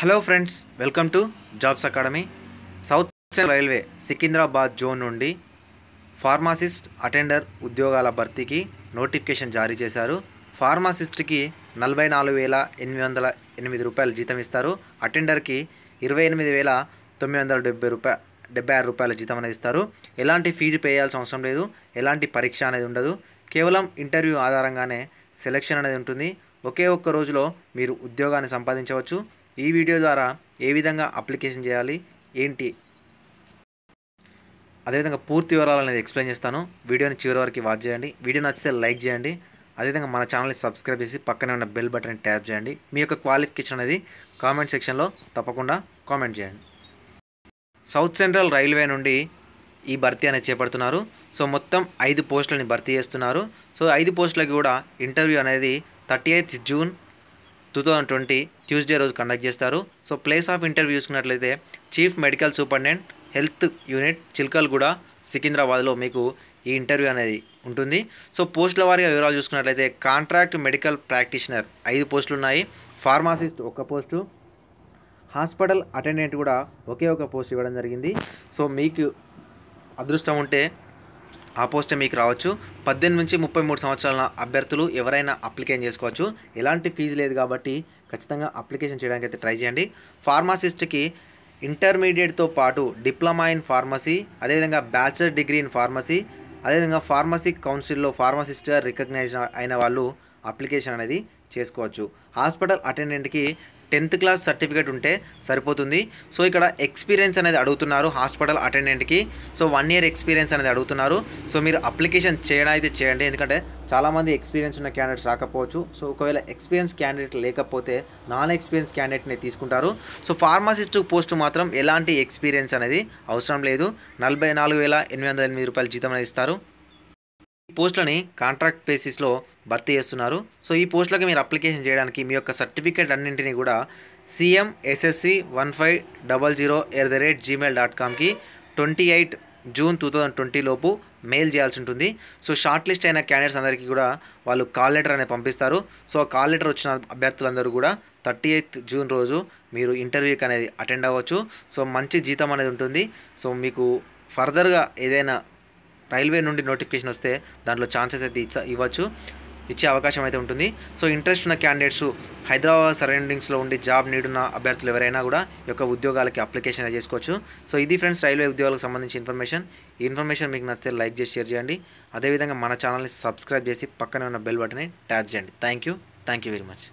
hello friends welcome to jobs academy south railway Secunderabad zone నుండి pharmacist attendant ఉద్యోగాల భర్తీకి notification జారీ చేశారు ఫార్మాసిస్ట్కి నలభై నాలుగు వేల ఎనిమిది వందల ఎనిమిది రూపాయలు జీతం ఇస్తారు అటెండర్కి ఇరవై ఎనిమిది వేల తొమ్మిది వందల డెబ్బై రూపాయ డెబ్బై ఆరు రూపాయల జీతం అనేది ఇస్తారు ఎలాంటి ఫీజు పేయాల్సిన అవసరం లేదు ఎలాంటి పరీక్ష అనేది ఉండదు కేవలం ఇంటర్వ్యూ ఆధారంగానే సెలెక్షన్ అనేది ఉంటుంది ఒకే ఒక్క రోజులో మీరు ఉద్యోగాన్ని సంపాదించవచ్చు ఈ వీడియో ద్వారా ఏ విధంగా అప్లికేషన్ చేయాలి ఏంటి అదేవిధంగా పూర్తి వివరాలు అనేది ఎక్స్ప్లెయిన్ చేస్తాను వీడియోని చివరి వరకు వాచ్ చేయండి వీడియో నచ్చితే లైక్ చేయండి అదేవిధంగా మన ఛానల్ని సబ్స్క్రైబ్ చేసి పక్కనే ఉన్న బెల్ బటన్ ట్యాప్ చేయండి మీ యొక్క క్వాలిఫికేషన్ అనేది కామెంట్ సెక్షన్లో తప్పకుండా కామెంట్ చేయండి సౌత్ సెంట్రల్ రైల్వే నుండి ఈ భర్తీ అనేది చేపడుతున్నారు సో మొత్తం ఐదు పోస్టులని భర్తీ చేస్తున్నారు సో ఐదు పోస్టులకి కూడా ఇంటర్వ్యూ అనేది thirty June two thousand twenty Tuesday రోజు కండక్ట్ చేస్తారు సో ప్లేస్ ఆఫ్ ఇంటర్వ్యూ చూసుకున్నట్లయితే chief medical superintendent health unit Chilkalguda సికింద్రాబాద్లో మీకు ఈ ఇంటర్వ్యూ అనేది ఉంటుంది సో పోస్టుల వారిగా వివరాలు చూసుకున్నట్లయితే కాంట్రాక్ట్ మెడికల్ ప్రాక్టీషనర్ ఐదు పోస్టులు ఉన్నాయి ఫార్మాసిస్ట్ ఒక పోస్టు హాస్పిటల్ అటెండెంట్ కూడా ఒకే ఒక పోస్ట్ ఇవ్వడం జరిగింది సో మీకు అదృష్టం ఉంటే ఆ పోస్టే మీకు రావచ్చు పద్దెనిమిది నుంచి ముప్పై మూడు సంవత్సరాల అభ్యర్థులు ఎవరైనా అప్లికేషన్ చేసుకోవచ్చు ఎలాంటి ఫీజు లేదు కాబట్టి ఖచ్చితంగా అప్లికేషన్ చేయడానికి అయితే ట్రై చేయండి ఫార్మాసిస్ట్కి ఇంటర్మీడియట్తో పాటు డిప్లొమా ఇన్ ఫార్మసీ అదేవిధంగా బ్యాచిలర్ డిగ్రీ ఇన్ ఫార్మసీ అదేవిధంగా ఫార్మసీ కౌన్సిల్లో ఫార్మసిస్ట్గా రికగ్నైజ్ అయిన వాళ్ళు అప్లికేషన్ అనేది చేసుకోవచ్చు హాస్పిటల్ అటెండెంట్కి టెన్త్ క్లాస్ సర్టిఫికేట్ ఉంటే సరిపోతుంది సో ఇక్కడ ఎక్స్పీరియన్స్ అనేది అడుగుతున్నారు హాస్పిటల్ అటెండెంట్కి సో వన్ ఇయర్ ఎక్స్పీరియన్స్ అనేది అడుగుతున్నారు సో మీరు అప్లికేషన్ చేయడం అయితే చేయండి ఎందుకంటే చాలామంది ఎక్స్పీరియన్స్ ఉన్న క్యాండిడేట్స్ రాకపోవచ్చు సో ఒకవేళ ఎక్స్పీరియన్స్ క్యాండిడేట్ లేకపోతే నాన్ ఎక్స్పీరియన్స్ క్యాండిడేట్ని తీసుకుంటారు సో ఫార్మసిస్ట్ పోస్ట్ మాత్రం ఎలాంటి ఎక్స్పీరియన్స్ అనేది అవసరం లేదు నలభై నాలుగు వేల ఎనిమిది వందల ఎనిమిది రూపాయల జీతం అనేది ఇస్తారు పోస్టులని కాంట్రాక్ట్ బేసిస్లో భర్తీ చేస్తున్నారు సో ఈ పోస్టులకు మీరు అప్లికేషన్ చేయడానికి మీ యొక్క సర్టిఫికేట్ అన్నింటినీ కూడా CM SSC one five double zero at the rate gmail dot కామ్కి twenty eight June two thousand twenty లోపు మెయిల్ చేయాల్సి ఉంటుంది సో షార్ట్ లిస్ట్ అయిన క్యాండిడేట్స్ అందరికీ కూడా వాళ్ళు కాల్ లెటర్ అనేది పంపిస్తారు సో ఆ కాల్ లెటర్ వచ్చిన అభ్యర్థులందరూ కూడా థర్టీ ఎయిత్ జూన్ రోజు మీరు ఇంటర్వ్యూకి అనేది అటెండ్ అవ్వచ్చు సో మంచి జీతం అనేది ఉంటుంది సో మీకు ఫర్దర్గా ఏదైనా రైల్వే నుండి నోటిఫికేషన్ వస్తే దాంట్లో ఛాన్సెస్ అయితే ఇవ్వచ్చు ఇచ్చే అవకాశం అయితే ఉంటుంది సో ఇంట్రెస్ట్ ఉన్న క్యాండిడేట్స్ హైదరాబాద్ సరౌండింగ్స్లో ఉండి జాబ్ నీడున్న అభ్యర్థులు ఎవరైనా కూడా యొక్క ఉద్యోగాలకి అప్లికేషన్ చేసుకోవచ్చు సో ఇది ఫ్రెండ్స్ రైల్వే ఉద్యోగాలకు సంబంధించి ఇన్ఫర్మేషన్ ఈ ఇన్ఫర్మేషన్ మీకు నచ్చితే లైక్ చేసి షేర్ చేయండి అదేవిధంగా మన ఛానల్ని సబ్స్క్రైబ్ చేసి పక్కనే ఉన్న బెల్ బటన్ని ట్యాప్ చేయండి thank you thank you very much